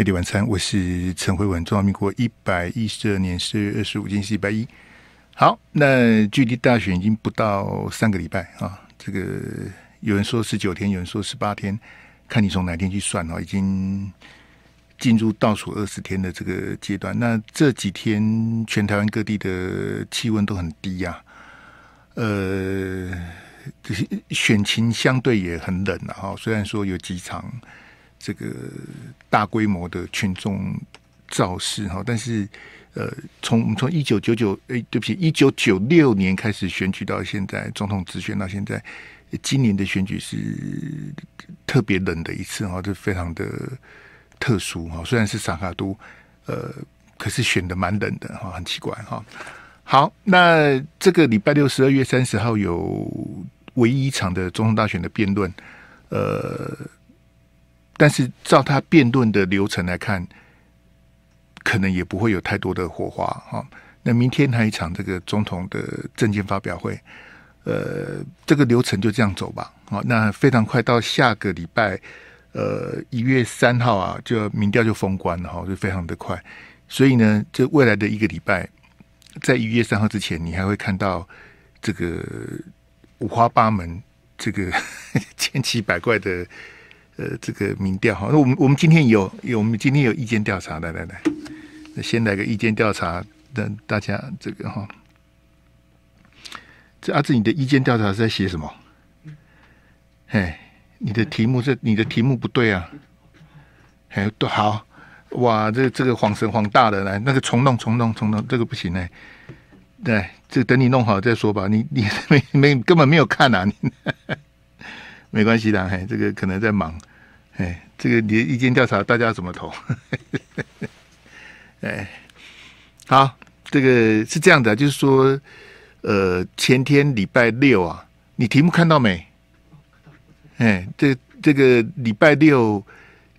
美丽晚餐，我是陈慧文。中华民国一百一十二年四月二十五日是一百一。好，那距离大选已经不到三个礼拜啊。这个有人说十九天，有人说十八天，看你从哪天去算哦。已经进入倒数二十天的这个阶段。那这几天全台湾各地的气温都很低啊。呃，这选情相对也很冷啊。虽然说有几场。这个大规模的群众造势哈，但是呃，从我们从一九九九哎，对不起，一九九六年开始选举到现在，总统直选到现在，今年的选举是特别冷的一次哈，就非常的特殊哈。虽然是萨卡都呃，可是选的蛮冷的哈，很奇怪哈。好，那这个礼拜六十二月三十号有唯一一场的总统大选的辩论，呃。但是，照他辩论的流程来看，可能也不会有太多的火花哈。那明天有一场这个总统的证件发表会，呃，这个流程就这样走吧。好，那非常快到下个礼拜，呃，一月三号啊，就民调就封关了哈，就非常的快。所以呢，这未来的一个礼拜，在一月三号之前，你还会看到这个五花八门、这个 千奇百怪的。呃，这个民调哈，那我们我们今天有有我们今天有意见调查，来来来，先来个意见调查，让大家这个哈，这阿志你的意见调查是在写什么？哎，你的题目是你的题目不对啊！哎，都好哇，这这个晃神晃大的来那个虫洞虫洞虫洞，这个不行哎，对，这等你弄好再说吧，你你 没没根本没有看啊，没关系的，哎，这个可能在忙。哎，这个你的意见调查，大家怎么投？哎，好，这个是这样的，就是说，呃，前天礼拜六啊，你题目看到没？哎，这这个礼拜六，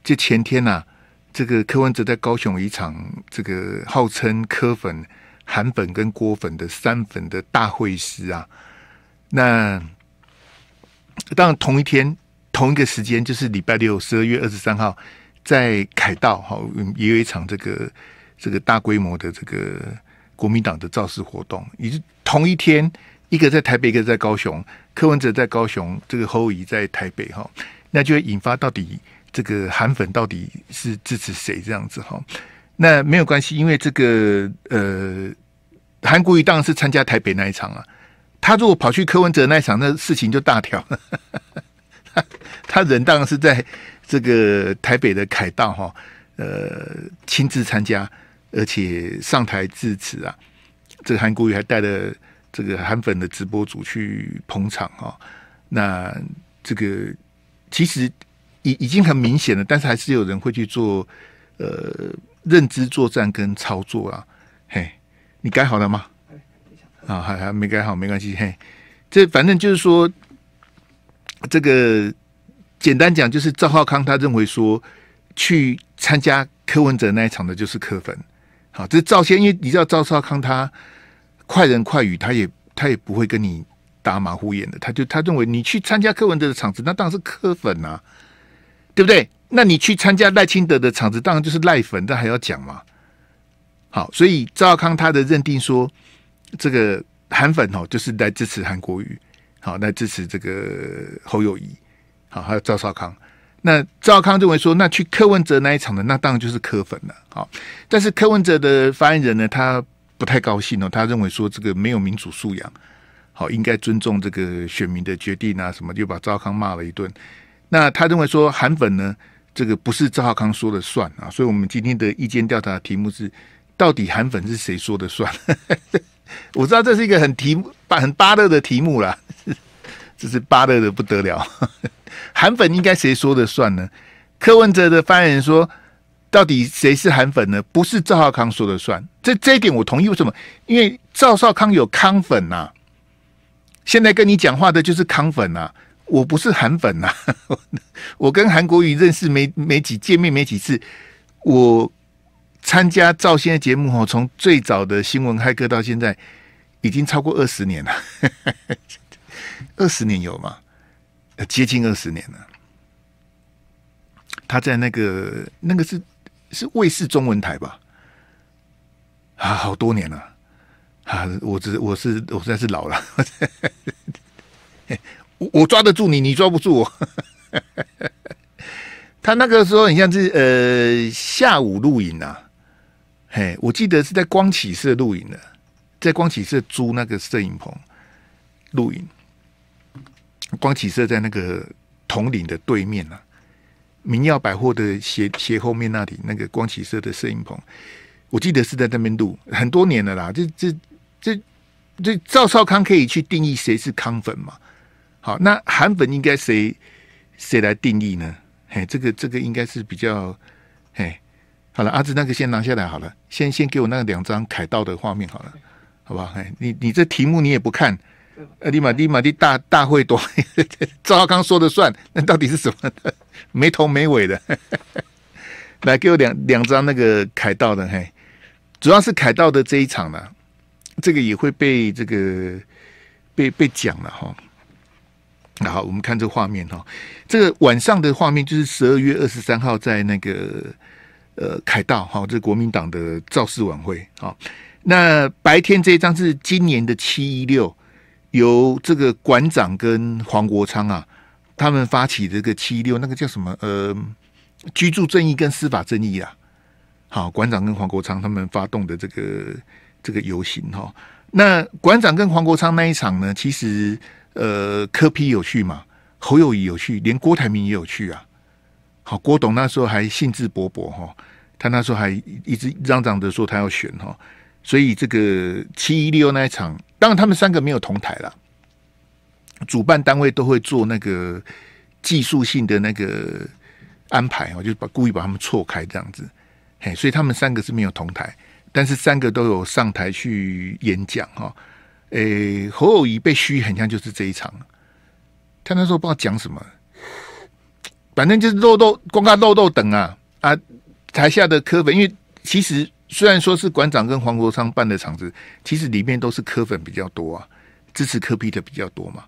就前天呐，这个柯文哲在高雄一场这个号称柯粉、韩粉跟郭粉的三粉的大会师啊，那当然同一天。同一个时间就是礼拜六十二月二十三号，在凯道哈，也有一场这个这个大规模的这个国民党的造势活动。也是同一天，一个在台北，一个在高雄。柯文哲在高雄，这个侯友在台北哈，那就引发到底这个韩粉到底是支持谁这样子哈？那没有关系，因为这个呃，韩国瑜当然是参加台北那一场啊。他如果跑去柯文哲那一场，那事情就大条了。他人当然是在这个台北的凯道哈，呃，亲自参加，而且上台致辞啊。这个韩国瑜还带了这个韩粉的直播组去捧场啊。那这个其实已已经很明显了，但是还是有人会去做呃认知作战跟操作啊。嘿，你改好了吗？啊，还还没改好，没关系。嘿，这反正就是说这个。简单讲，就是赵浩康他认为说，去参加柯文哲那一场的，就是柯粉。好，这是赵先，因为你知道赵浩康他快人快语，他也他也不会跟你打马虎眼的。他就他认为你去参加柯文哲的场子，那当然是柯粉啊，对不对？那你去参加赖清德的场子，当然就是赖粉，那还要讲吗？好，所以赵浩康他的认定说，这个韩粉哦，就是来支持韩国瑜，好，来支持这个侯友谊。好，还有赵少康。那赵少康认为说，那去柯文哲那一场的，那当然就是柯粉了。好，但是柯文哲的发言人呢，他不太高兴了。他认为说，这个没有民主素养，好，应该尊重这个选民的决定啊，什么就把赵康骂了一顿。那他认为说，韩粉呢，这个不是赵少康说了算啊。所以，我们今天的意见调查题目是，到底韩粉是谁说的算？我知道这是一个很题，很巴乐的题目啦。这是扒的的不得了，韩粉应该谁说的算呢？柯文哲的发言人说，到底谁是韩粉呢？不是赵少康说的算，这这一点我同意。为什么？因为赵少康有康粉呐，现在跟你讲话的就是康粉呐。我不是韩粉呐，我跟韩国瑜认识没没几，见面没几次。我参加赵先的节目后，从最早的新闻骇歌到现在，已经超过二十年了。二十年有吗？接近二十年了。他在那个那个是是卫视中文台吧？啊，好多年了啊！我只我是我算是老了。我抓得住你，你抓不住我。他那个时候很像是呃下午录影啊。嘿，我记得是在光启社录影的，在光启社租那个摄影棚录影。光启社在那个统领的对面啊，明耀百货的斜斜后面那里，那个光启社的摄影棚，我记得是在那边录很多年了啦。这这这这赵少康可以去定义谁是康粉嘛？好，那韩粉应该谁谁来定义呢？嘿，这个这个应该是比较嘿，好了。阿志那个先拿下来好了，先先给我那两张凯道的画面好了，好不好？嘿，你你这题目你也不看。呃，你马弟马弟大大会多 赵刚说的算，那到底是什么？没头没尾的，来给我两两张那个凯道的嘿，主要是凯道的这一场呢，这个也会被这个被被讲了哈。然好，我们看这画面哈，这个晚上的画面就是十二月二十三号在那个呃凯道哈，这国民党的造势晚会哈。那白天这一张是今年的七一六。由这个馆长跟黄国昌啊，他们发起这个七六那个叫什么呃，居住正义跟司法正义啊，好，馆长跟黄国昌他们发动的这个这个游行哈，那馆长跟黄国昌那一场呢，其实呃，柯批有去嘛，侯友谊有去，连郭台铭也有去啊，好，郭董那时候还兴致勃勃哈，他那时候还一直嚷嚷着说他要选哈。所以这个七一六那一场，当然他们三个没有同台了。主办单位都会做那个技术性的那个安排，我就把故意把他们错开这样子。嘿，所以他们三个是没有同台，但是三个都有上台去演讲哈。诶，侯友宜被嘘，很像就是这一场。他那时候不知道讲什么，反正就是肉肉光看肉肉等啊啊！台下的科粉，因为其实。虽然说是馆长跟黄国昌办的场子，其实里面都是柯粉比较多啊，支持柯比的比较多嘛。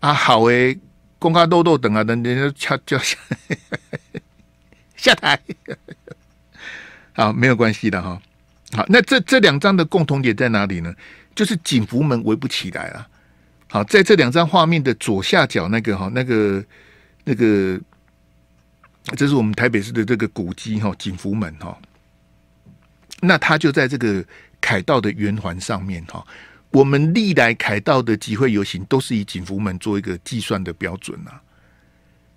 啊，好哎，公害豆豆等啊，等等，敲就下台。好，没有关系的哈。好，那这这两张的共同点在哪里呢？就是警服门围不起来啊。好，在这两张画面的左下角那个哈，那个那个，这是我们台北市的这个古迹哈，景福门哈。那他就在这个凯道的圆环上面哈。我们历来凯道的集会游行都是以警服门做一个计算的标准啊。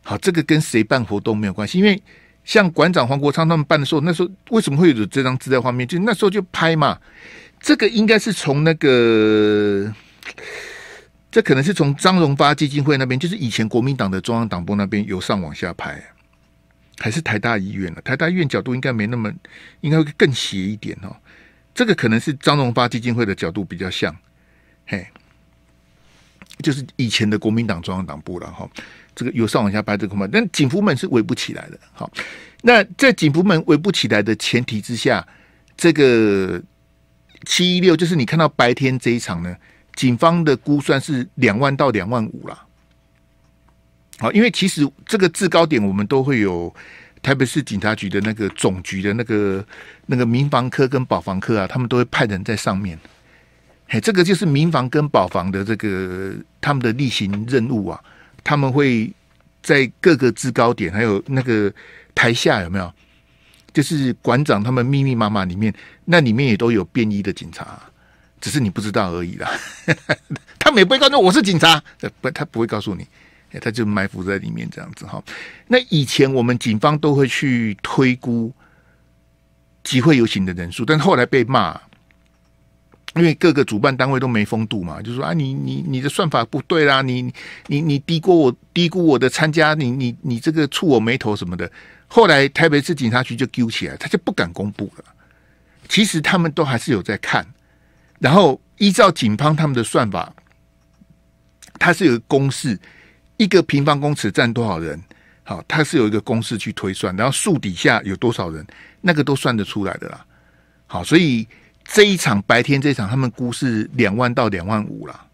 好，这个跟谁办活动没有关系，因为像馆长黄国昌他们办的时候，那时候为什么会有这张资料画面？就那时候就拍嘛。这个应该是从那个，这可能是从张荣发基金会那边，就是以前国民党的中央党部那边由上往下拍。还是台大医院了，台大医院角度应该没那么，应该会更斜一点哦。这个可能是张荣发基金会的角度比较像，嘿，就是以前的国民党中央党部了哈。这个由上往下掰这个嘛，但警服们是围不起来的。好，那在警服们围不起来的前提之下，这个七一六就是你看到白天这一场呢，警方的估算是两万到两万五了。好，因为其实这个制高点，我们都会有台北市警察局的那个总局的那个那个民防科跟保防科啊，他们都会派人在上面。嘿，这个就是民防跟保防的这个他们的例行任务啊，他们会在各个制高点，还有那个台下有没有？就是馆长他们密密麻麻里面，那里面也都有便衣的警察，只是你不知道而已啦。他没不会告诉我是警察，不，他不会告诉你。他就埋伏在里面这样子哈。那以前我们警方都会去推估集会游行的人数，但后来被骂，因为各个主办单位都没风度嘛，就说啊，你你你的算法不对啦，你你你低估我低估我的参加，你你你这个触我眉头什么的。后来台北市警察局就揪起来，他就不敢公布了。其实他们都还是有在看，然后依照警方他们的算法，它是有公式。一个平方公尺占多少人？好，它是有一个公式去推算，然后树底下有多少人，那个都算得出来的啦。好，所以这一场白天这一场，他们估是两万到两万五了。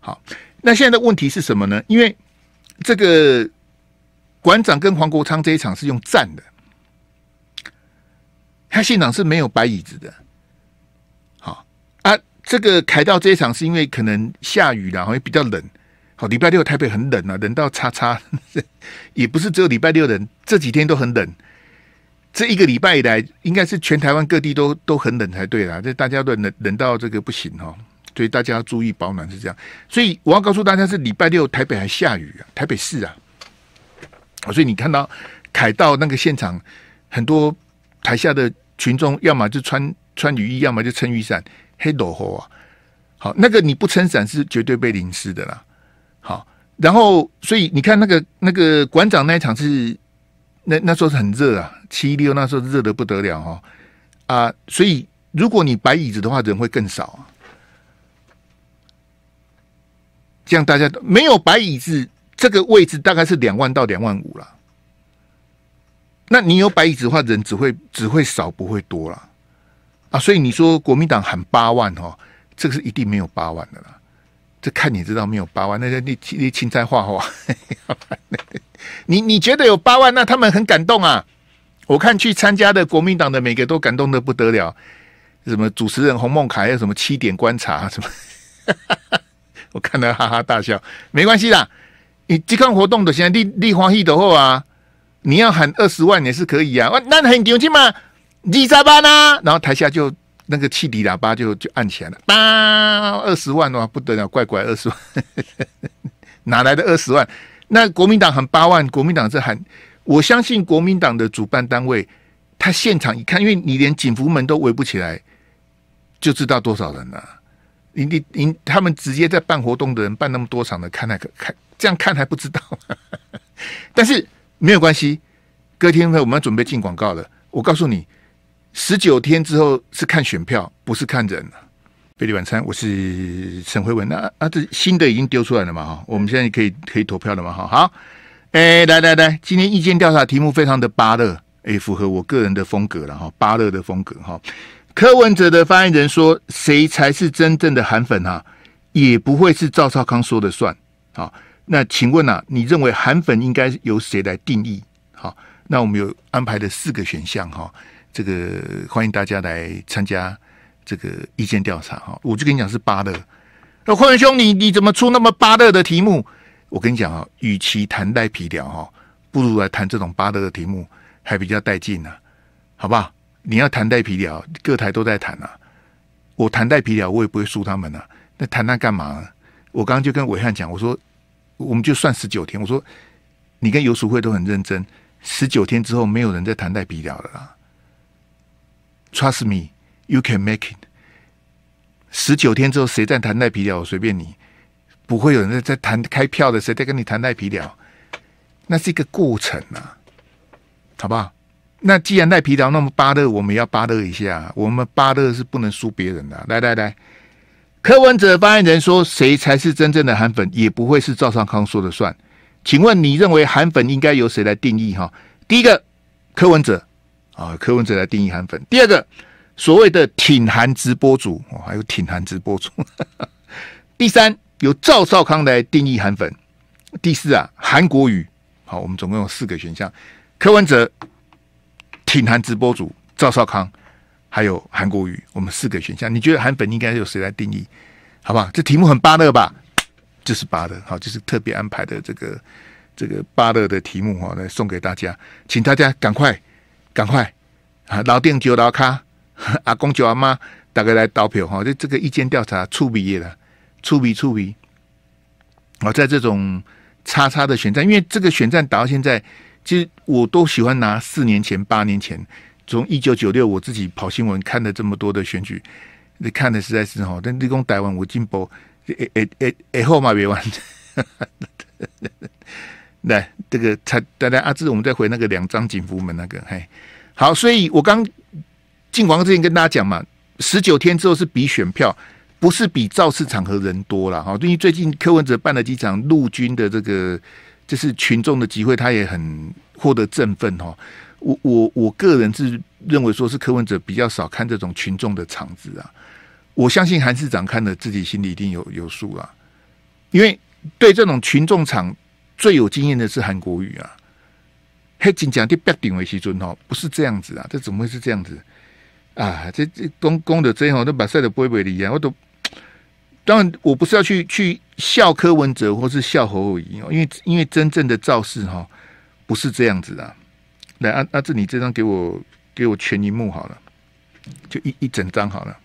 好，那现在的问题是什么呢？因为这个馆长跟黄国昌这一场是用站的，他现场是没有摆椅子的。好啊，这个凯道这一场是因为可能下雨，然后也比较冷。好，礼拜六台北很冷啊，冷到叉叉，也不是只有礼拜六冷，这几天都很冷。这一个礼拜以来，应该是全台湾各地都都很冷才对啦。这大家都冷冷到这个不行哦，所以大家要注意保暖是这样。所以我要告诉大家，是礼拜六台北还下雨啊，台北市啊。所以你看到凯到那个现场，很多台下的群众，要么就穿穿雨衣，要么就撑雨伞，黑斗篷啊。好，那个你不撑伞是绝对被淋湿的啦。好，然后所以你看那个那个馆长那一场是那那时候是很热啊，七六那时候热的不得了哈啊，所以如果你摆椅子的话，人会更少啊。这样大家没有摆椅子，这个位置大概是两万到两万五了。那你有摆椅子的话，人只会只会少，不会多了啊。所以你说国民党喊八万哦，这个是一定没有八万的啦。这看你知道没有八万，那些你你青菜画画，你你觉得有八万，那他们很感动啊！我看去参加的国民党的每个都感动的不得了，什么主持人洪梦凯，有什么七点观察，什么 我看到哈哈大笑，没关系啦，你健康活动的现在立立花一的花啊，你要喊二十万也是可以啊，那很牛弃嘛，你咋办啊，然后台下就。那个汽笛喇叭就就按起来了，叭二十万的话不得了，怪怪二十万，哪来的二十万？那国民党喊八万，国民党是喊，我相信国民党的主办单位，他现场一看，因为你连警服门都围不起来，就知道多少人了。你你你，他们直接在办活动的人办那么多场的，看那个看这样看还不知道，但是没有关系，各位听众朋友，我们要准备进广告了。我告诉你。十九天之后是看选票，不是看人了。贝里晚餐，我是沈慧文。那啊，这新的已经丢出来了嘛？哈，我们现在可以可以投票了嘛？哈，好，哎，来来来，今天意见调查题目非常的巴乐，哎，符合我个人的风格了哈，巴乐的风格哈。柯文哲的发言人说，谁才是真正的韩粉啊？也不会是赵少康说的算。哈，那请问啊，你认为韩粉应该由谁来定义？好，那我们有安排的四个选项哈。这个欢迎大家来参加这个意见调查哈，我就跟你讲是八的。那坤兄，你你怎么出那么八的题目？我跟你讲啊，与其谈带皮聊哈，不如来谈这种八的题目还比较带劲呢，好不好？你要谈带皮聊，各台都在谈啊。我谈带皮聊，我也不会输他们啊。那谈那干嘛？我刚刚就跟伟汉讲，我说我们就算十九天，我说你跟游淑慧都很认真，十九天之后没有人在谈带皮聊了啦。Trust me, you can make it。十九天之后，谁在谈赖皮了，我随便你，不会有人在在谈开票的，谁在跟你谈赖皮了，那是一个过程啊，好不好？那既然赖皮聊，那么扒乐，我们要扒乐一下。我们扒乐是不能输别人的。来来来，柯文哲发言人说，谁才是真正的韩粉，也不会是赵尚康说的算。请问你认为韩粉应该由谁来定义？哈，第一个，柯文哲。啊，柯文哲来定义韩粉。第二个，所谓的挺韩直播组，哦，还有挺韩直播组。第三，由赵少康来定义韩粉。第四啊，韩国语。好，我们总共有四个选项：柯文哲、挺韩直播组、赵少康，还有韩国语。我们四个选项，你觉得韩粉应该由谁来定义？好不好？这题目很巴乐吧？就是巴乐，好，就是特别安排的这个这个巴乐的题目哦，来送给大家，请大家赶快。赶快，啊，老店叫老卡，阿公叫阿妈，大家来倒票哈！就这个意见调查粗鄙了，粗鄙粗鄙。哦，在这种叉叉的选战，因为这个选战打到现在，其实我都喜欢拿四年前、八年前，从一九九六我自己跑新闻看了这么多的选举，你看的实在是哈。但立功台完，我进博，诶诶诶诶后马别玩。来，这个才大家阿志，我们再回那个两张警服门那个嘿好。所以，我刚进房之前跟大家讲嘛，十九天之后是比选票，不是比造势场合人多了哈。因为最近柯文哲办了几场陆军的这个就是群众的集会，他也很获得振奋哦。我我我个人是认为，说是柯文哲比较少看这种群众的场子啊。我相信韩市长看了自己心里一定有有数啊，因为对这种群众场。最有经验的是韩国语啊，黑金讲的八顶为西尊哈，不是这样子啊，这怎么会是这样子啊？这这公公的真好，那把赛的不会不离啊，我都当然我不是要去去笑柯文哲或是笑侯伟仪啊，因为因为真正的造势哈不是这样子的。来阿阿志，你这张给我给我全银幕好了，就一一整张好了，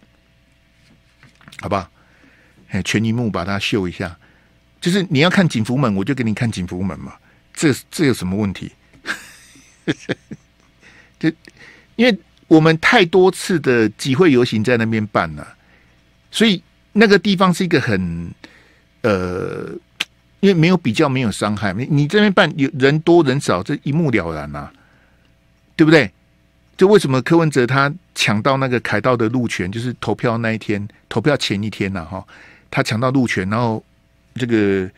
好吧？哎，全银幕把它秀一下。就是你要看警服门，我就给你看警服门嘛。这这有什么问题？就 因为我们太多次的集会游行在那边办了，所以那个地方是一个很呃，因为没有比较，没有伤害。你你这边办有人多人少，这一目了然啊，对不对？就为什么柯文哲他抢到那个凯道的路权，就是投票那一天、投票前一天呐，哈，他抢到路权，然后。这个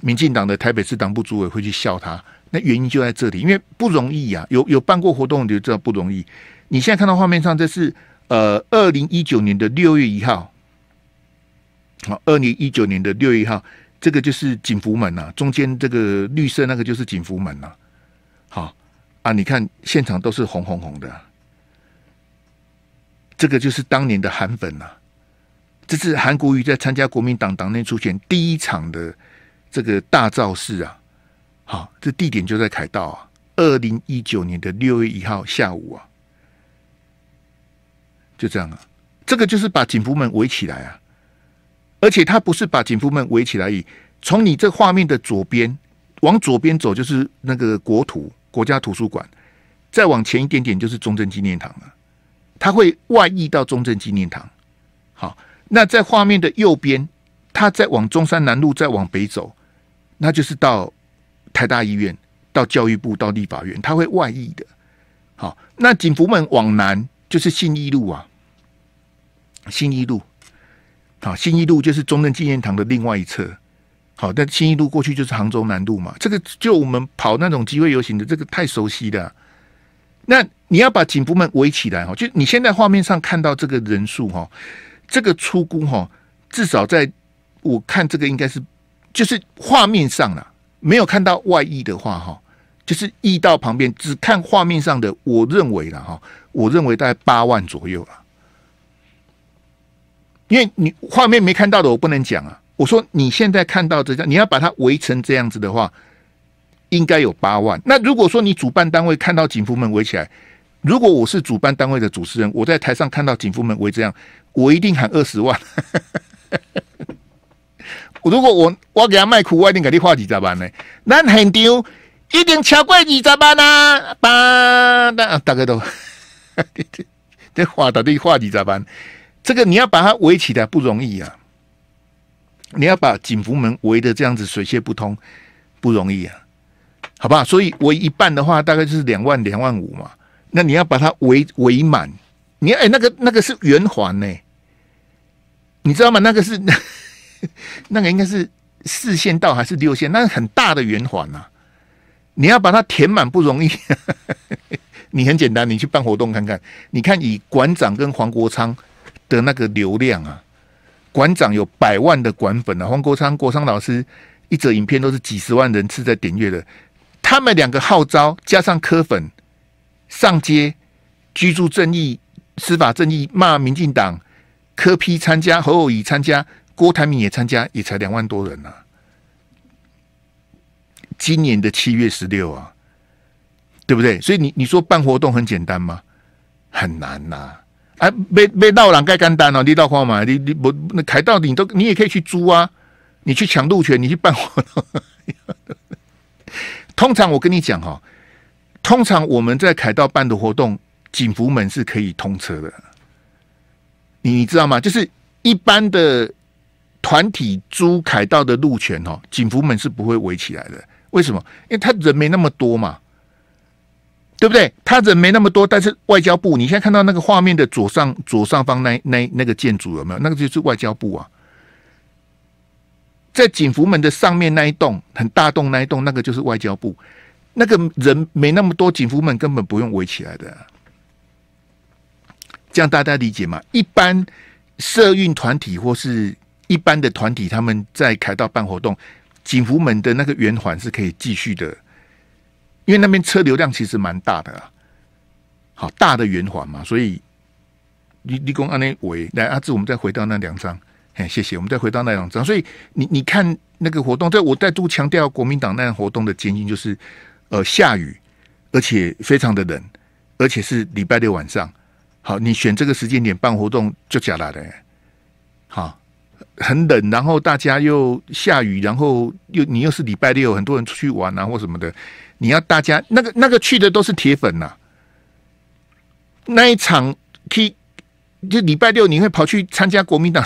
民进党的台北市党部主委会去笑他，那原因就在这里，因为不容易呀。有有办过活动你就知道不容易。你现在看到画面上，这是呃二零一九年的六月一号，好，二零一九年的六月一号，这个就是景福门呐，中间这个绿色那个就是景福门呐。好啊，你看现场都是红红红的，这个就是当年的韩粉呐。这是韩国瑜在参加国民党党内出现第一场的这个大造势啊！好，这地点就在凯道啊。二零一九年的六月一号下午啊，就这样啊。这个就是把警服们围起来啊，而且他不是把警服们围起来，以从你这画面的左边往左边走，就是那个国土国家图书馆，再往前一点点就是中正纪念堂了。他会外溢到中正纪念堂，好。那在画面的右边，他在往中山南路再往北走，那就是到台大医院、到教育部、到立法院，他会外溢的。好，那警服们往南就是信义路啊，信义路，好，信义路就是中正纪念堂的另外一侧。好，但信义路过去就是杭州南路嘛，这个就我们跑那种机会游行的，这个太熟悉的。那你要把警服门围起来哦，就你现在画面上看到这个人数哈。这个出估哈，至少在我看，这个应该是就是画面上了，没有看到外溢的话哈，就是溢到旁边。只看画面上的，我认为了哈，我认为大概八万左右了。因为你画面没看到的，我不能讲啊。我说你现在看到这张，你要把它围成这样子的话，应该有八万。那如果说你主办单位看到警服们围起来。如果我是主办单位的主持人，我在台上看到警服们围这样，我一定喊二十万。如果我我给他卖苦，我一定给你画几十万呢。那很丢，一定超过二十万啊！吧，那大概都 这画到底画几十万？这个你要把它围起来不容易啊！你要把警服门围的这样子水泄不通不容易啊！好吧，所以围一半的话，大概就是两万、两万五嘛。那你要把它围围满，你哎，那个那个是圆环呢，你知道吗？那个是那 那个应该是四线道还是六线？那是很大的圆环啊！你要把它填满不容易。你很简单，你去办活动看看。你看以馆长跟黄国昌的那个流量啊，馆长有百万的馆粉啊，黄国昌国昌老师一则影片都是几十万人次在点阅的，他们两个号召加上科粉。上街，居住正义、司法正义骂民进党，柯批参加，侯友谊参加，郭台铭也参加，也才两万多人呐。今年的七月十六啊，对不对？所以你你说办活动很简单吗？很难呐！哎，被被道长盖干单了，你到荒嘛，你你不那开到底都你也可以去租啊，你去抢路权，你去办活动。通常我跟你讲哈。通常我们在凯道办的活动，警福门是可以通车的，你知道吗？就是一般的团体租凯道的路权哦，警福门是不会围起来的。为什么？因为他人没那么多嘛，对不对？他人没那么多，但是外交部，你现在看到那个画面的左上左上方那那那个建筑有没有？那个就是外交部啊，在警福门的上面那一栋很大栋那一栋，那个就是外交部。那个人没那么多，警服们根本不用围起来的，这样大家理解吗？一般社运团体或是一般的团体，他们在凯道办活动，警服们的那个圆环是可以继续的，因为那边车流量其实蛮大的，好大的圆环嘛，所以立立功安那围来。阿志，我们再回到那两张，嘿，谢谢，我们再回到那两张。所以你你看那个活动，在我再度强调国民党那样活动的艰辛，就是。呃，下雨，而且非常的冷，而且是礼拜六晚上。好，你选这个时间点办活动就假了的。好，很冷，然后大家又下雨，然后又你又是礼拜六，很多人出去玩啊或什么的。你要大家那个那个去的都是铁粉呐。那一场去就礼拜六，你会跑去参加国民党？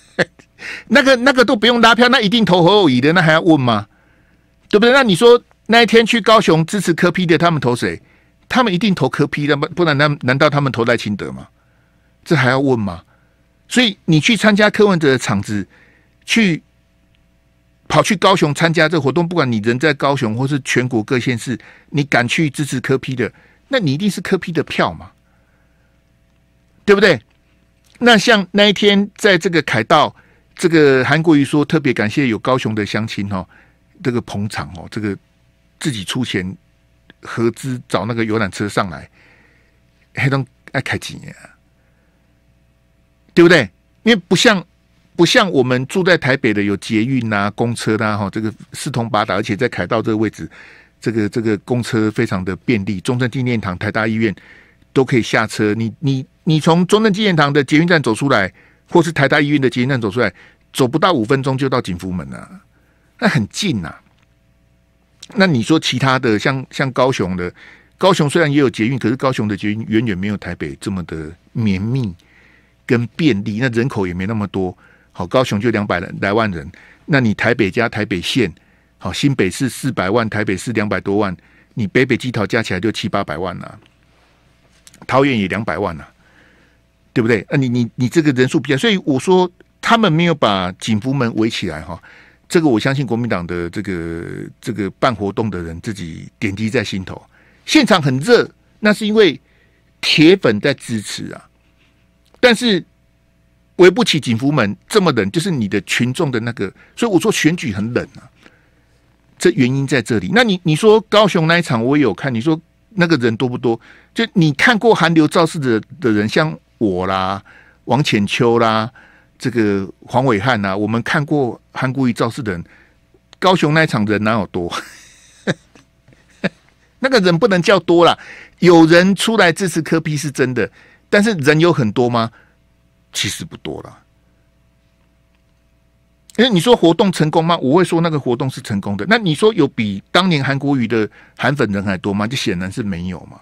那个那个都不用拉票，那一定投侯友宜的，那还要问吗？对不对？那你说？那一天去高雄支持柯批的，他们投谁？他们一定投柯批的，不不然难难道他们投赖清德吗？这还要问吗？所以你去参加柯文哲的场子，去跑去高雄参加这活动，不管你人在高雄或是全国各县市，你敢去支持柯批的，那你一定是柯批的票嘛？对不对？那像那一天在这个凯道，这个韩国瑜说特别感谢有高雄的乡亲哦，这个捧场哦，这个。自己出钱合资找那个游览车上来，还能爱开几年啊？对不对？因为不像不像我们住在台北的有捷运呐、公车啦，哈，这个四通八达，而且在凯道这个位置，这个这个公车非常的便利，中正纪念堂、台大医院都可以下车。你你你从中正纪念堂的捷运站走出来，或是台大医院的捷运站走出来，走不到五分钟就到景福门了，那很近呐。那你说其他的像像高雄的，高雄虽然也有捷运，可是高雄的捷运远远没有台北这么的绵密跟便利。那人口也没那么多，好，高雄就两百来万人。那你台北加台北县，好，新北市四百万，台北市两百多万，你北北基桃加起来就七八百万呐，桃园也两百万呐，对不对？啊，你你你这个人数比较，所以我说他们没有把警服门围起来哈。这个我相信，国民党的这个这个办活动的人自己点滴在心头。现场很热，那是因为铁粉在支持啊。但是围不起警服门这么冷，就是你的群众的那个。所以我说选举很冷啊，这原因在这里。那你你说高雄那一场我也有看，你说那个人多不多？就你看过韩流造势的的人，像我啦、王浅秋啦。这个黄伟汉呐，我们看过韩国瑜造势的人，高雄那场人哪有多？那个人不能叫多了。有人出来支持科比是真的，但是人有很多吗？其实不多了。哎，你说活动成功吗？我会说那个活动是成功的。那你说有比当年韩国瑜的韩粉人还多吗？就显然是没有嘛。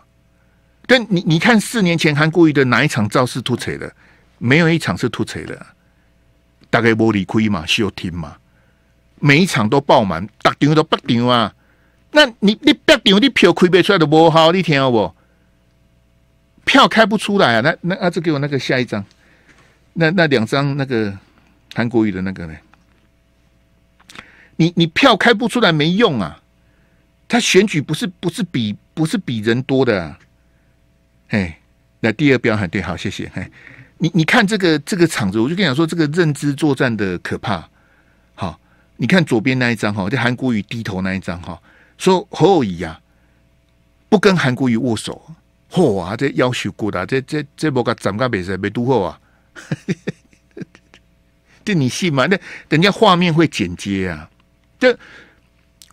但你你看四年前韩国瑜的哪一场造势突锤的？没有一场是突锤的。大概无理亏嘛，收听嘛，每一场都爆满，达点都不掉啊！那你你不掉，你票亏不出来都不好，你听好不？票开不出来，啊！那那啊，这给我那个下一张，那那两张那个韩国语的那个呢？你你票开不出来没用啊！他选举不是不是比不是比人多的，啊，哎，那第二标很对，好，谢谢，嘿。你你看这个这个场子，我就跟你讲说，这个认知作战的可怕。好，你看左边那一张哈，就韩国瑜低头那一张哈，说何以呀不跟韩国瑜握手？嚯啊！这要求过大，这这这波个么个比赛没读后啊？这你信吗？那人家画面会剪接啊！这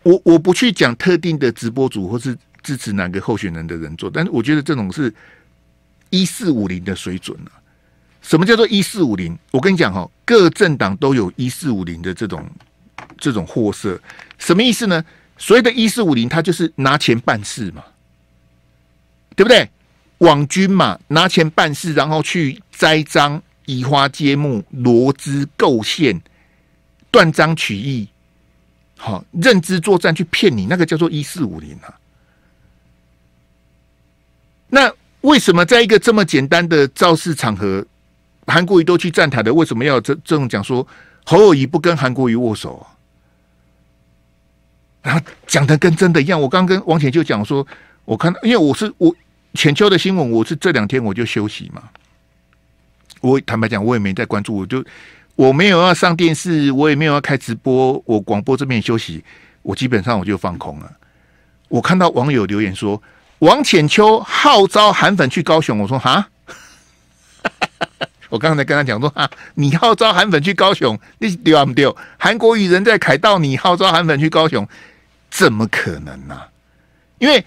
我我不去讲特定的直播组或是支持哪个候选人的人做，但是我觉得这种是一四五零的水准了。什么叫做一四五零？我跟你讲哈，各政党都有一四五零的这种这种货色，什么意思呢？所谓的“一四五零”，它就是拿钱办事嘛，对不对？网军嘛，拿钱办事，然后去栽赃、移花接木、罗织构陷、断章取义，好，认知作战去骗你，那个叫做一四五零啊。那为什么在一个这么简单的造势场合？韩国瑜都去站台的，为什么要这这种讲说侯友谊不跟韩国瑜握手啊？然后讲的跟真的一样。我刚跟王浅秋讲说，我看因为我是我浅秋的新闻，我是这两天我就休息嘛。我坦白讲，我也没在关注，我就我没有要上电视，我也没有要开直播，我广播这边休息，我基本上我就放空了。我看到网友留言说，王浅秋号召韩粉去高雄，我说哈。我刚才跟他讲说啊，你号召韩粉去高雄，你对不对？韩国语人在凯道，你号召韩粉去高雄，怎么可能呢？因为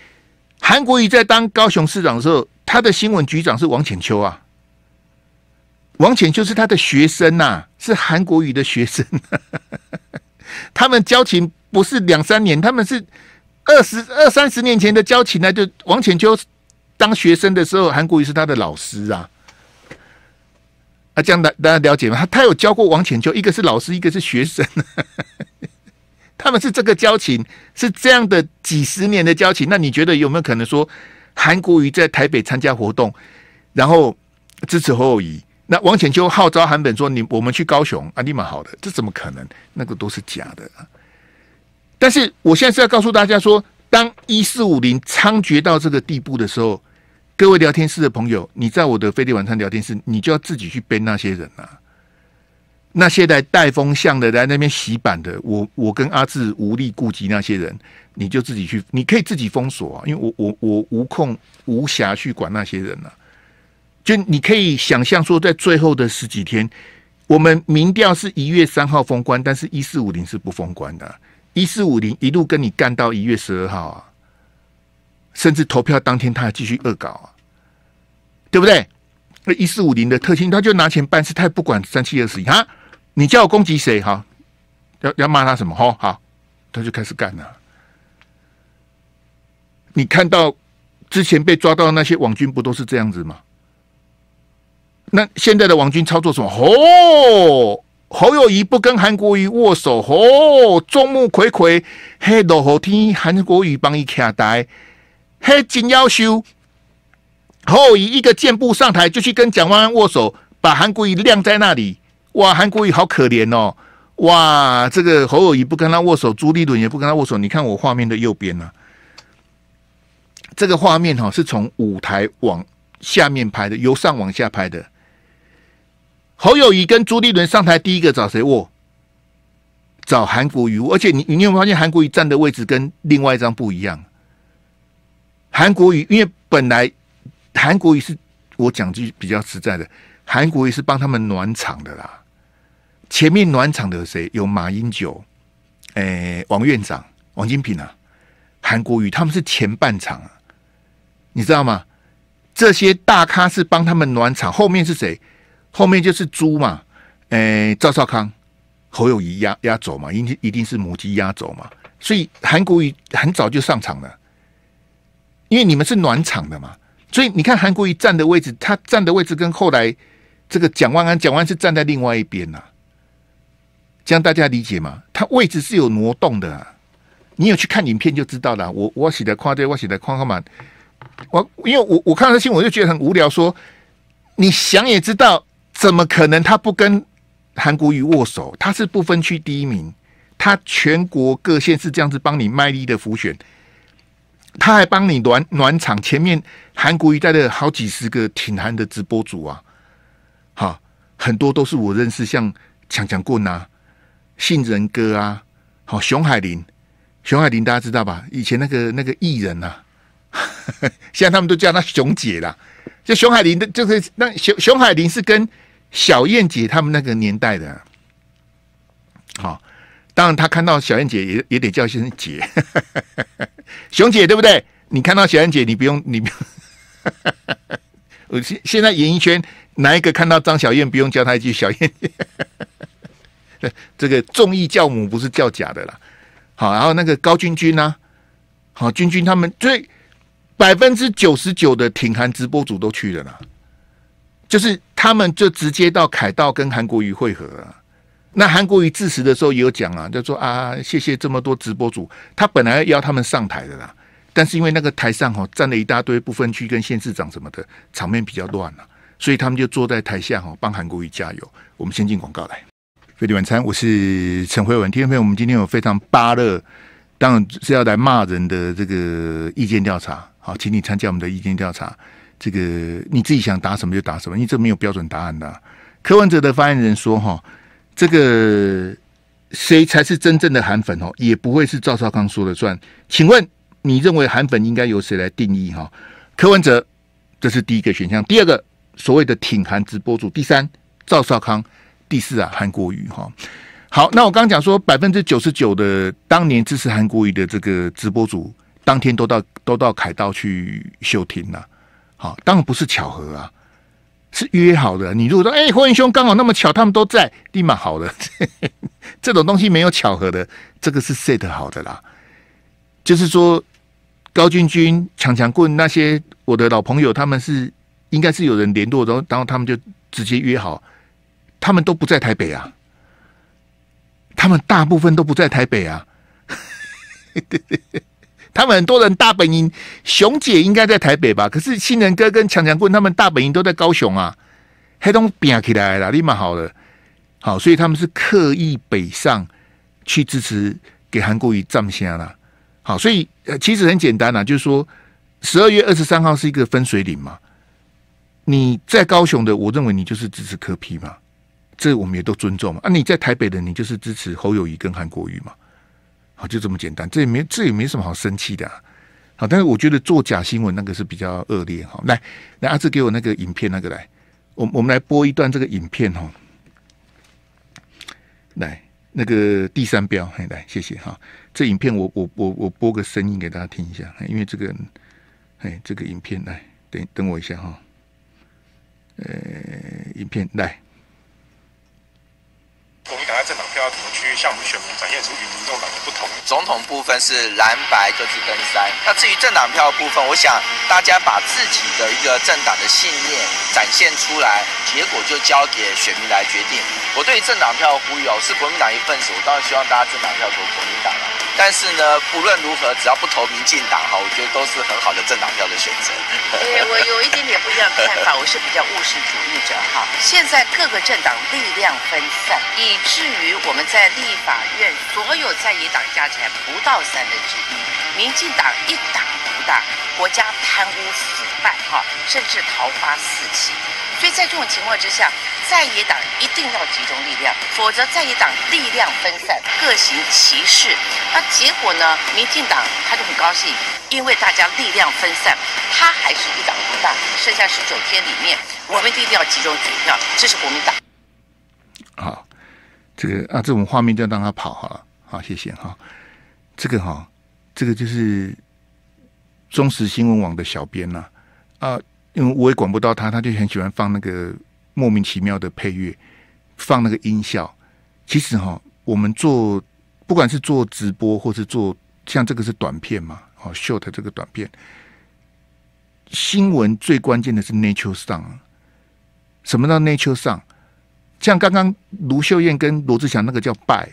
韩国瑜在当高雄市长的时候，他的新闻局长是王浅秋啊，王浅秋是他的学生呐，是韩国瑜的学生，他们交情不是两三年，他们是二十二三十年前的交情呢。就王浅秋当学生的时候，韩国瑜是他的老师啊。啊，这样大大家了解吗？他他有教过王浅秋，一个是老师，一个是学生，他们是这个交情，是这样的几十年的交情。那你觉得有没有可能说，韩国瑜在台北参加活动，然后支持侯友谊？那王浅秋号召韩本说：“你我们去高雄，立马好的。”这怎么可能？那个都是假的。但是我现在是要告诉大家说，当一四五零猖獗到这个地步的时候。各位聊天室的朋友，你在我的飞碟晚餐聊天室，你就要自己去背那些人啊。那些在带风向的，在那边洗版的，我我跟阿志无力顾及那些人，你就自己去，你可以自己封锁啊，因为我我我无空无暇去管那些人了。就你可以想象说，在最后的十几天，我们民调是一月三号封关，但是一四五零是不封关的，一四五零一路跟你干到一月十二号啊。甚至投票当天他还继续恶搞啊，对不对？那一四五零的特性，他就拿钱办事，他也不管三七二十一哈，你叫我攻击谁哈？要要骂他什么吼好，他就开始干了。你看到之前被抓到的那些网军不都是这样子吗？那现在的网军操作什么？哦，侯友谊不跟韩国瑜握手哦，众目睽睽嘿，老侯听韩国瑜帮伊卡呆。嘿，金要秀，侯友谊一个箭步上台就去跟蒋万安握手，把韩国瑜晾在那里。哇，韩国瑜好可怜哦！哇，这个侯友谊不跟他握手，朱立伦也不跟他握手。你看我画面的右边呢，这个画面哈是从舞台往下面拍的，由上往下拍的。侯友谊跟朱立伦上台第一个找谁握？找韩国瑜。而且你你有没有发现韩国瑜站的位置跟另外一张不一样？韩国瑜，因为本来韩国瑜是我讲句比较实在的，韩国瑜是帮他们暖场的啦。前面暖场的谁？有马英九，诶，王院长、王金平啊。韩国瑜他们是前半场啊，你知道吗？这些大咖是帮他们暖场，后面是谁？后面就是猪嘛，诶，赵少康、侯友谊压压轴嘛，一定一定是母鸡压轴嘛，所以韩国瑜很早就上场了。因为你们是暖场的嘛，所以你看韩国瑜站的位置，他站的位置跟后来这个蒋万安、蒋万是站在另外一边呐，这样大家理解吗？他位置是有挪动的，你有去看影片就知道了。我我写的夸对，我写的框框嘛，我因为我我看那些我就觉得很无聊，说你想也知道，怎么可能他不跟韩国瑜握手？他是不分区第一名，他全国各县市这样子帮你卖力的浮选。他还帮你暖暖场，前面韩国一带的好几十个挺韩的直播主啊，哈，很多都是我认识，像强强棍啊、杏仁哥啊，好熊海林，熊海林大家知道吧？以前那个那个艺人呐，现在他们都叫他熊姐了。就熊海林的就是那熊熊海林是跟小燕姐他们那个年代的，好。当然，他看到小燕姐也也得叫一声姐，熊姐对不对？你看到小燕姐，你不用你，不用，我现现在演艺圈哪一个看到张小燕不用叫她一句小燕？这个众议教母不是叫假的啦。好，然后那个高君君呢？好，君君他们最百分之九十九的挺韩直播组都去了啦，就是他们就直接到凯道跟韩国瑜会合了。那韩国瑜致辞的时候也有讲啊，他说啊，谢谢这么多直播主，他本来要邀他们上台的啦，但是因为那个台上哈站了一大堆不分区跟县市长什么的，场面比较乱了，所以他们就坐在台下哈帮韩国瑜加油。我们先进广告来，飞利晚餐，我是陈慧文。听众朋友，我们今天有非常巴热，当然是要来骂人的这个意见调查，好，请你参加我们的意见调查。这个你自己想答什么就答什么，因为这没有标准答案的。柯文哲的发言人说哈。这个谁才是真正的韩粉哦？也不会是赵少康说了算。请问你认为韩粉应该由谁来定义？哈，柯文哲这是第一个选项，第二个所谓的挺韩直播主。第三赵少康，第四啊韩国瑜哈。好，那我刚刚讲说百分之九十九的当年支持韩国瑜的这个直播主，当天都到都到凯道去秀庭了。好，当然不是巧合啊。是约好的。你如果说，哎，火元兄刚好那么巧，他们都在，立马好了。这种东西没有巧合的，这个是 set 好的啦。就是说，高君君、强强棍那些我的老朋友，他们是应该是有人联络，然后，然后他们就直接约好。他们都不在台北啊，他们大部分都不在台北啊。他们很多人大本营，熊姐应该在台北吧？可是新人哥跟强强棍他们大本营都在高雄啊，黑东变起来了，立马好了，好，所以他们是刻意北上去支持给韩国瑜站先了。好，所以呃，其实很简单啊，就是说十二月二十三号是一个分水岭嘛。你在高雄的，我认为你就是支持柯批嘛，这我们也都尊重嘛。啊，你在台北的，你就是支持侯友谊跟韩国瑜嘛。就这么简单，这也没这也没什么好生气的。好，但是我觉得做假新闻那个是比较恶劣。好，来，来阿志给我那个影片那个来，我我们来播一段这个影片哈。来，那个第三标，来，谢谢哈。这影片我我我我播个声音给大家听一下，因为这个，哎，这个影片来，等等我一下哈。呃，影片来，国民党在政党票么区向我们选民展现出与民众党。总统部分是蓝白各自分山，那至于政党票部分，我想大家把自己的一个政党的信念展现出来，结果就交给选民来决定。我对政党票呼吁哦，是国民党一份子，我当然希望大家政党票投国民党了。但是呢，不论如何，只要不投民进党哈，我觉得都是很好的政党票的选择。对，我有一点点不一样的看法，我是比较务实主义者哈。现在各个政党力量分散，以至于我们在立法院所有在野党加起来不到三分之一，民进党一党。党国家贪污腐败哈，甚至桃花四起，所以在这种情况之下，在野党一定要集中力量，否则在野党力量分散，各行其事，那结果呢？民进党他就很高兴，因为大家力量分散，他还是一党独大。剩下十九天里面，我们一定要集中主票，这是国民党。好，这个啊，这种画面就让他跑好了。好，谢谢哈。这个哈，这个就是。中实新闻网的小编呐，啊，因为我也管不到他，他就很喜欢放那个莫名其妙的配乐，放那个音效。其实哈，我们做不管是做直播，或是做像这个是短片嘛，哦 s h o t 这个短片，新闻最关键的是 nature sound。什么叫 nature sound？像刚刚卢秀燕跟罗志祥那个叫拜，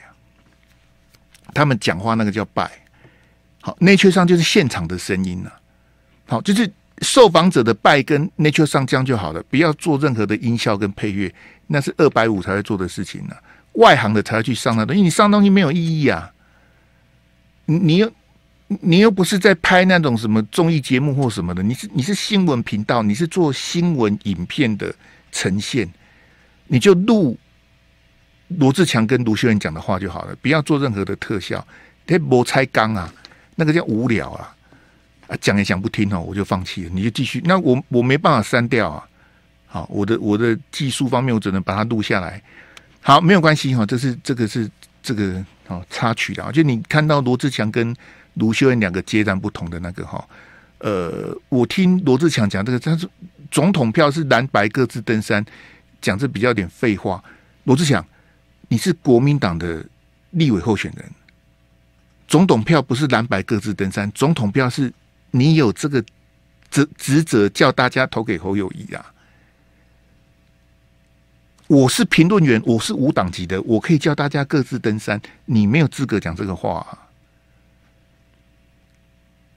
他们讲话那个叫拜，好，内 e 上就是现场的声音呢。好，就是受访者的拜跟内 e 上将就好了，不要做任何的音效跟配乐，那是二百五才会做的事情呢。外行的才要去上那东西，你上东西没有意义啊。你你又不是在拍那种什么综艺节目或什么的，你是你是新闻频道，你是做新闻影片的呈现，你就录罗志强跟卢秀媛讲的话就好了，不要做任何的特效，别磨拆缸啊。那个叫无聊啊，啊讲也讲不听哦，我就放弃了，你就继续。那我我没办法删掉啊，好，我的我的技术方面我只能把它录下来。好，没有关系哈，这是这个是这个哦插曲的啊，就你看到罗志祥跟卢秀恩两个截然不同的那个哈。呃，我听罗志祥讲这个，他是总统票是蓝白各自登山，讲这比较点废话。罗志祥，你是国民党的立委候选人。总统票不是蓝白各自登山，总统票是你有这个职职责叫大家投给侯友谊啊。我是评论员，我是无党籍的，我可以叫大家各自登山。你没有资格讲这个话。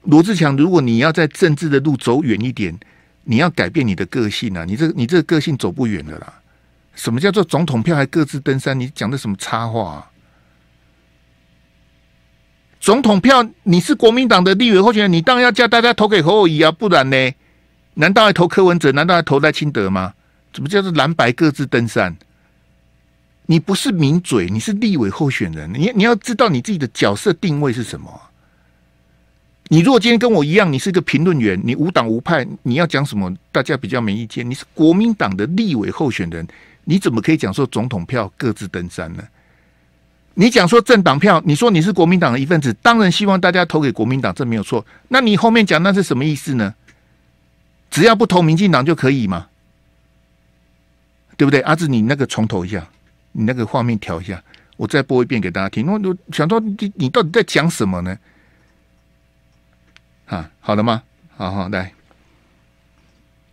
罗志强，如果你要在政治的路走远一点，你要改变你的个性啊！你这你这个性走不远的啦。什么叫做总统票还各自登山？你讲的什么插话？总统票，你是国民党的立委候选人，你当然要叫大家投给侯友谊啊，不然呢？难道还投柯文哲？难道还投赖清德吗？怎么叫做蓝白各自登山？你不是名嘴，你是立委候选人，你你要知道你自己的角色定位是什么。你如果今天跟我一样，你是一个评论员，你无党无派，你要讲什么，大家比较没意见。你是国民党的立委候选人，你怎么可以讲说总统票各自登山呢？你讲说政党票，你说你是国民党的一份子，当然希望大家投给国民党，这没有错。那你后面讲那是什么意思呢？只要不投民进党就可以吗？对不对？阿志，你那个重投一下，你那个画面调一下，我再播一遍给大家听。那我想说，你你到底在讲什么呢？啊，好了吗？好好来，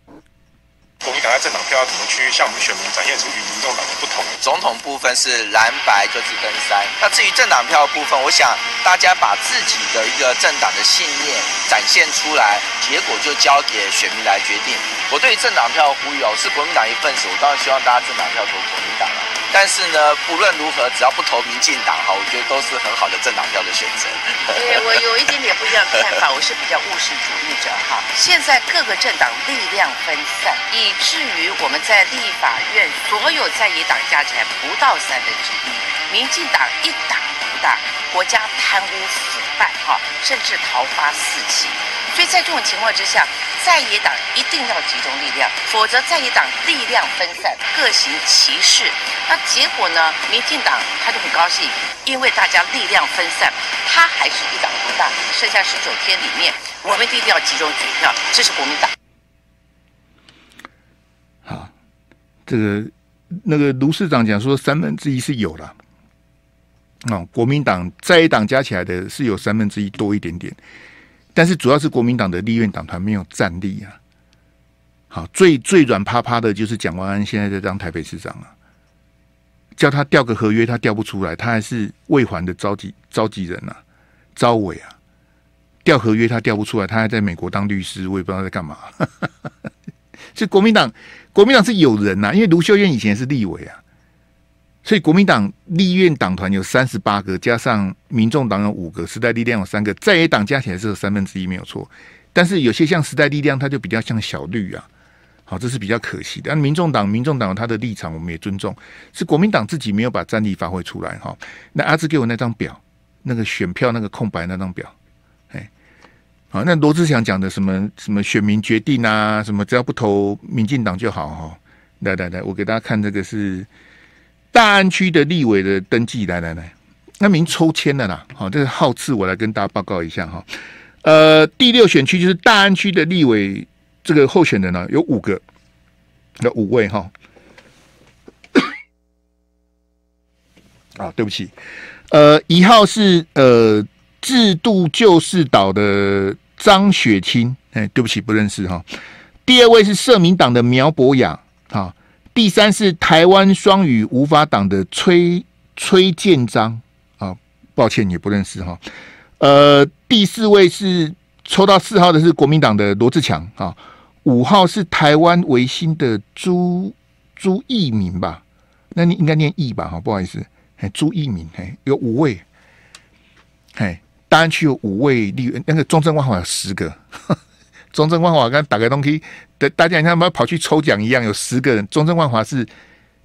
国民党在政党票要怎么去向我们选民展现出与民众党？总统部分是蓝白各自登山。那至于政党票部分，我想大家把自己的一个政党的信念展现出来，结果就交给选民来决定。我对政党票呼吁哦，是国民党一份子，我当然希望大家政党票投国民党了。但是呢，不论如何，只要不投民进党哈，我觉得都是很好的政党票的选择。对我有一点点不一样的看法，我是比较务实主义者哈。现在各个政党力量分散，以至于我们在立法院所有在野党加起来不到三分之一，民进党一党独大，国家贪污腐败哈，甚至桃花四起。所以在这种情况之下，在野党一定要集中力量，否则在野党力量分散，各行其事，那结果呢？民进党他就很高兴，因为大家力量分散，他还是一党独大。剩下十九天里面，我们一定要集中举票，支持国民党。好，这个那个卢市长讲说，三分之一是有了，啊，国民党在野党加起来的是有三分之一多一点点。但是主要是国民党的立院党团没有战力啊，好，最最软趴趴的就是蒋万安现在在当台北市长啊，叫他调个合约他调不出来，他还是未还的召集召集人啊，招委啊，调合约他调不出来，他还在美国当律师，我也不知道在干嘛。是国民党，国民党是有人呐，因为卢秀燕以前是立委啊。所以国民党立院党团有三十八个，加上民众党有五个，时代力量有三个，在野党加起来是三分之一，没有错。但是有些像时代力量，它就比较像小绿啊，好，这是比较可惜的。但民众党，民众党它的立场我们也尊重，是国民党自己没有把战力发挥出来哈。那阿志给我那张表，那个选票那个空白那张表，哎，好，那罗志祥讲的什么什么选民决定啊，什么只要不投民进党就好哈。来来来，我给大家看这个是。大安区的立委的登记来来来，那名抽签的啦，好，这是号次，我来跟大家报告一下哈。呃，第六选区就是大安区的立委，这个候选人呢有五个，那五位哈。啊，对不起，呃，一号是呃制度救世岛的张雪清，哎，对不起，不认识哈。第二位是社民党的苗博雅，啊。第三是台湾双语无法党的崔崔建章啊，抱歉你不认识哈。呃，第四位是抽到四号的是国民党的罗志强啊。五号是台湾维新”的朱朱益民吧？那你应该念“义吧？哈，不好意思，哎，朱益民，哎，有五位，哎，大安区有五位立，那个中正万华十个。中正万华刚打开东西，大家像不要跑去抽奖一样，有十个人。中正万华是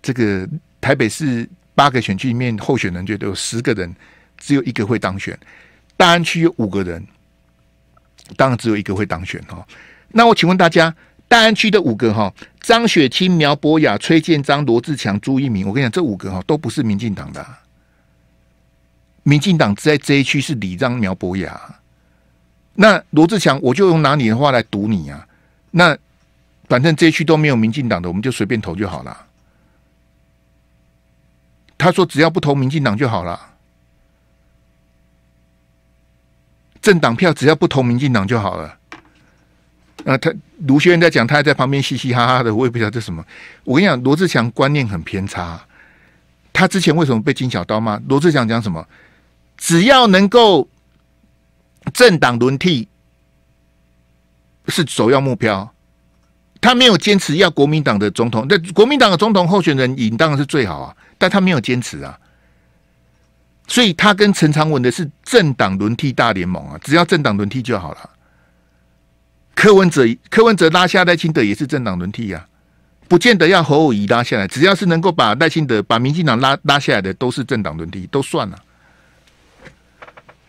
这个台北市八个选区里面候选人觉得有十个人，只有一个会当选。大安区有五个人，当然只有一个会当选哈。那我请问大家，大安区的五个哈，张雪清、苗博雅、崔建章、罗志强、朱一鸣，我跟你讲，这五个哈都不是民进党的。民进党在这一区是李章、苗博雅。那罗志强，我就用拿你的话来堵你啊。那反正这一区都没有民进党的，我们就随便投就好了。他说只要不投民进党就好了，政党票只要不投民进党就好了。那他卢学院在讲，他还在旁边嘻嘻哈哈的，我也不晓得这什么。我跟你讲，罗志祥观念很偏差。他之前为什么被金小刀吗？罗志祥讲什么？只要能够。政党轮替是首要目标，他没有坚持要国民党的总统，但国民党的总统候选人引当然是最好啊，但他没有坚持啊，所以他跟陈长文的是政党轮替大联盟啊，只要政党轮替就好了。柯文哲、柯文哲拉下赖清德也是政党轮替呀，不见得要侯友宜拉下来，只要是能够把赖清德、把民进党拉拉下来的，都是政党轮替，都算了。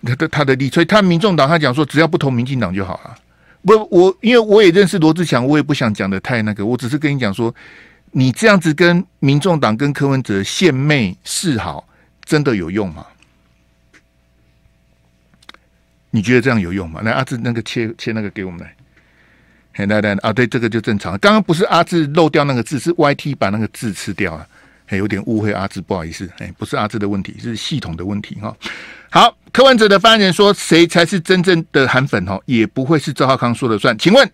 他、的他的所以他民众党，他讲说，只要不投民进党就好了。不，我因为我也认识罗志祥，我也不想讲的太那个，我只是跟你讲说，你这样子跟民众党跟柯文哲献媚示好，真的有用吗？你觉得这样有用吗？那阿志那个切切那个给我们来，嘿，来来啊，对，这个就正常。刚刚不是阿志漏掉那个字，是 YT 把那个字吃掉了，还有点误会阿志，不好意思，哎，不是阿志的问题，是系统的问题哈。好，柯文哲的发言人说：“谁才是真正的韩粉？哈，也不会是赵浩康说了算。请问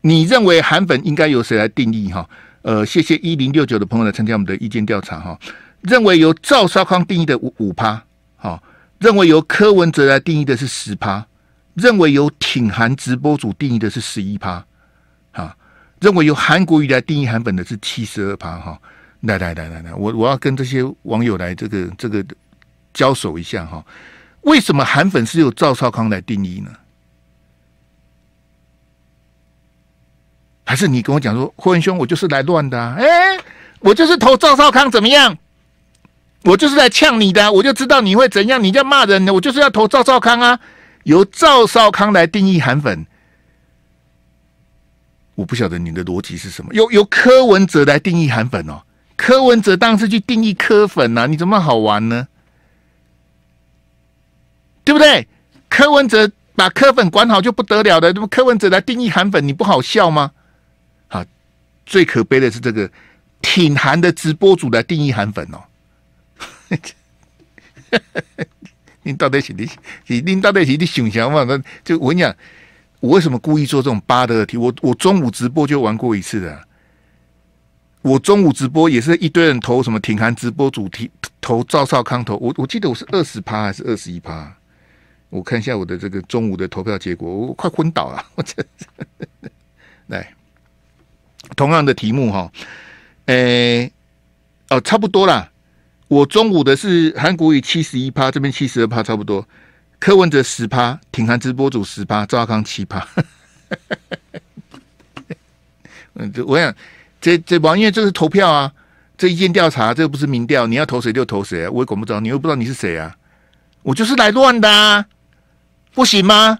你认为韩粉应该由谁来定义？哈，呃，谢谢一零六九的朋友来参加我们的意见调查。哈，认为由赵少康定义的五五趴，好；认为由柯文哲来定义的是十趴；认为由挺韩直播组定义的是十一趴；哈，认为由韩国语来定义韩粉的是七十二趴。哈，来来来来来，我我要跟这些网友来这个这个交手一下。哈。为什么韩粉是由赵少康来定义呢？还是你跟我讲说，霍文兄，我就是来乱的，啊，哎，我就是投赵少康怎么样？我就是来呛你的，我就知道你会怎样，你在骂人呢，我就是要投赵少康啊，由赵少康来定义韩粉，我不晓得你的逻辑是什么，由由柯文哲来定义韩粉哦，柯文哲当时去定义柯粉呢，你怎么好玩呢？对不对？柯文哲把柯粉管好就不得了的，那么柯文哲来定义韩粉，你不好笑吗？好，最可悲的是这个挺韩的直播主来定义韩粉哦。你到底醒你你你到底醒你醒一醒嘛？那就我跟你讲，我为什么故意做这种八的题？我我中午直播就玩过一次的，我中午直播也是一堆人投什么挺韩直播主题投赵少康投我我记得我是二十趴还是二十一趴。我看一下我的这个中午的投票结果，我快昏倒了！我这来同样的题目哈，诶哦，差不多啦。我中午的是韩国语七十一趴，这边七十二趴，差不多。柯文哲十趴，挺韩直播组十趴，赵康七趴。嗯，这我想，这这王岳这是投票啊，这意见调查，这个不是民调，你要投谁就投谁，我也管不着，你又不知道你是谁啊，我就是来乱的。啊。不行吗？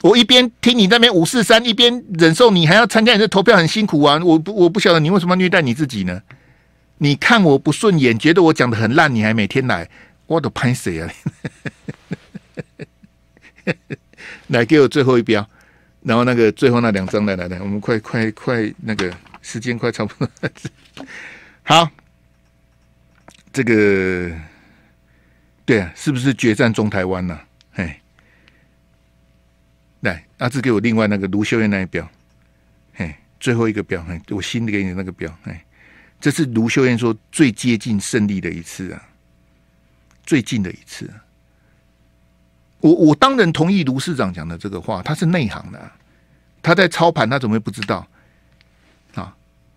我一边听你那边五四三，一边忍受你还要参加你的投票，很辛苦啊！我不我不晓得你为什么要虐待你自己呢？你看我不顺眼，觉得我讲的很烂，你还每天来，我都喷谁啊？来给我最后一标，然后那个最后那两张，来来来，我们快快快，那个时间快差不多了，好，这个对啊，是不是决战中台湾呢？哎，来，阿志给我另外那个卢修燕那一表，哎，最后一个表，哎，我新的给你那个表，哎，这是卢修燕说最接近胜利的一次啊，最近的一次。我我当然同意卢市长讲的这个话，他是内行的，他在操盘，他怎么会不知道？啊，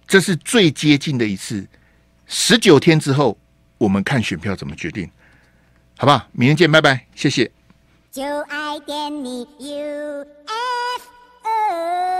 这是最接近的一次，十九天之后，我们看选票怎么决定，好不好？明天见，拜拜，谢谢。就爱点你 UFO。